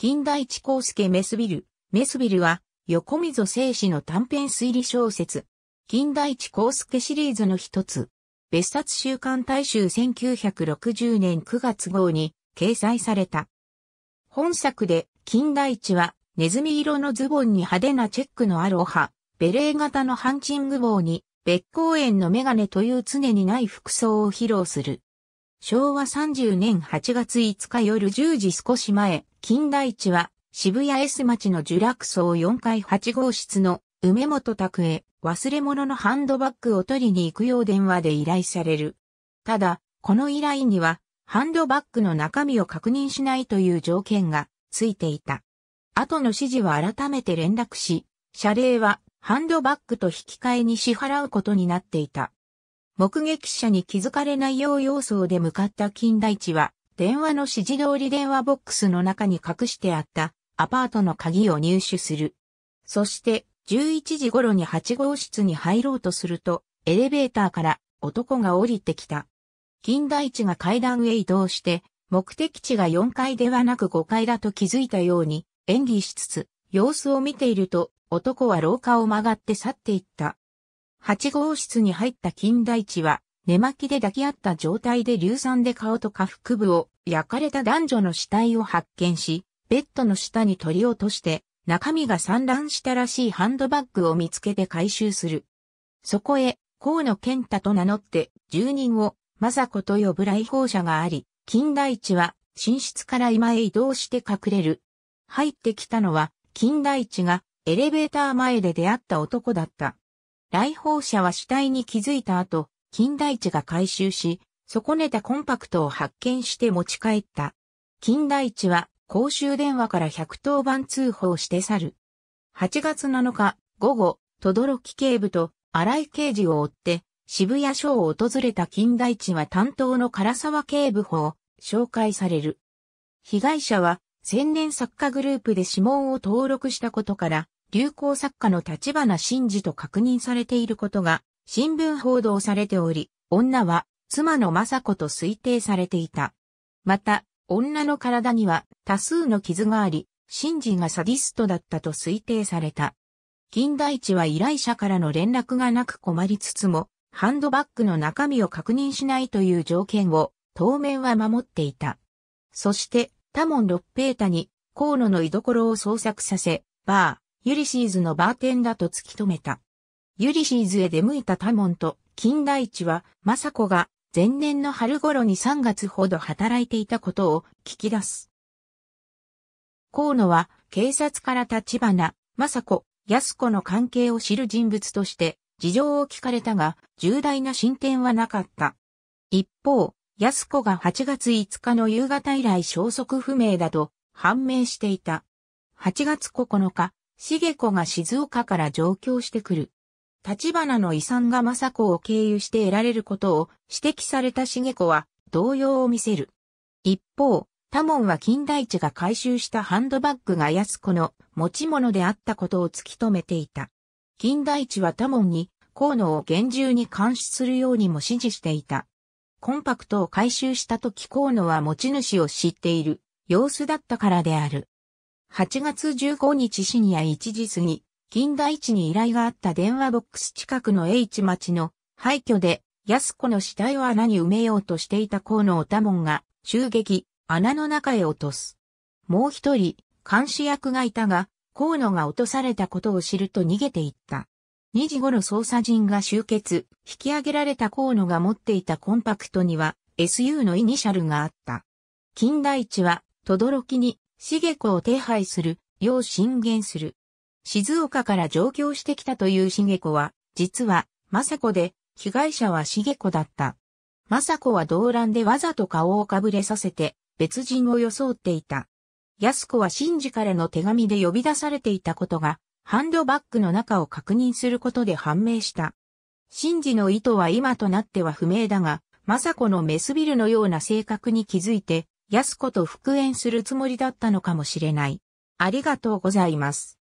金田一光介メスビル。メスビルは、横溝正史の短編推理小説。金田一光介シリーズの一つ。別冊週刊大衆1960年9月号に掲載された。本作で、金田一は、ネズミ色のズボンに派手なチェックのアロハ、ベレー型のハンチング帽に、別公園のメガネという常にない服装を披露する。昭和30年8月5日夜10時少し前、近代地は渋谷 S 町の樹落荘4階8号室の梅本宅へ忘れ物のハンドバッグを取りに行くよう電話で依頼される。ただ、この依頼にはハンドバッグの中身を確認しないという条件がついていた。後の指示は改めて連絡し、謝礼はハンドバッグと引き換えに支払うことになっていた。目撃者に気づかれないよう様相で向かった金田一は、電話の指示通り電話ボックスの中に隠してあったアパートの鍵を入手する。そして、11時頃に8号室に入ろうとすると、エレベーターから男が降りてきた。金田一が階段へ移動して、目的地が4階ではなく5階だと気づいたように、演技しつつ、様子を見ていると、男は廊下を曲がって去っていった。八号室に入った金田一は、寝巻きで抱き合った状態で硫酸で顔と下腹部を焼かれた男女の死体を発見し、ベッドの下に取り落として、中身が散乱したらしいハンドバッグを見つけて回収する。そこへ、河野健太と名乗って、住人を、雅子と呼ぶ来訪者があり、金田一は、寝室から今へ移動して隠れる。入ってきたのは、金田一が、エレベーター前で出会った男だった。来訪者は死体に気づいた後、金大地が回収し、損ねたコンパクトを発見して持ち帰った。金大地は公衆電話から110番通報して去る。8月7日午後、とどろき警部と荒井刑事を追って渋谷署を訪れた金大地は担当の唐沢警部補を紹介される。被害者は千年作家グループで指紋を登録したことから流行作家の立花真嗣と確認されていることが新聞報道されており、女は妻の雅子と推定されていた。また、女の体には多数の傷があり、真嗣がサディストだったと推定された。金代地は依頼者からの連絡がなく困りつつも、ハンドバッグの中身を確認しないという条件を当面は守っていた。そして、多門六平太に河野の居所を捜索させ、バユリシーズのバーテンだと突き止めた。ユリシーズへ出向いたタモンと金大一は、政子が前年の春頃に3月ほど働いていたことを聞き出す。河野は警察から立花、政子、安子の関係を知る人物として事情を聞かれたが重大な進展はなかった。一方、安子が8月5日の夕方以来消息不明だと判明していた。8月9日、茂子が静岡から上京してくる。立花の遺産が政子を経由して得られることを指摘された茂子は動揺を見せる。一方、多門は金大地が回収したハンドバッグが安子の持ち物であったことを突き止めていた。金大地は多門に河野を厳重に監視するようにも指示していた。コンパクトを回収した時河野は持ち主を知っている様子だったからである。8月15日深夜1時過ぎ、近代地に依頼があった電話ボックス近くの H 町の廃墟で、安子の死体を穴に埋めようとしていた河野多門が襲撃、穴の中へ落とす。もう一人、監視役がいたが、河野が落とされたことを知ると逃げていった。2時頃捜査陣が集結、引き上げられた河野が持っていたコンパクトには SU のイニシャルがあった。近代地は、轟に茂子を手配する、よう進言する。静岡から上京してきたという茂子は、実は、雅子で、被害者は茂子だった。雅子は動乱でわざと顔をかぶれさせて、別人を装っていた。安子は真治からの手紙で呼び出されていたことが、ハンドバッグの中を確認することで判明した。真治の意図は今となっては不明だが、雅子のメスビルのような性格に気づいて、安子と復縁するつもりだったのかもしれない。ありがとうございます。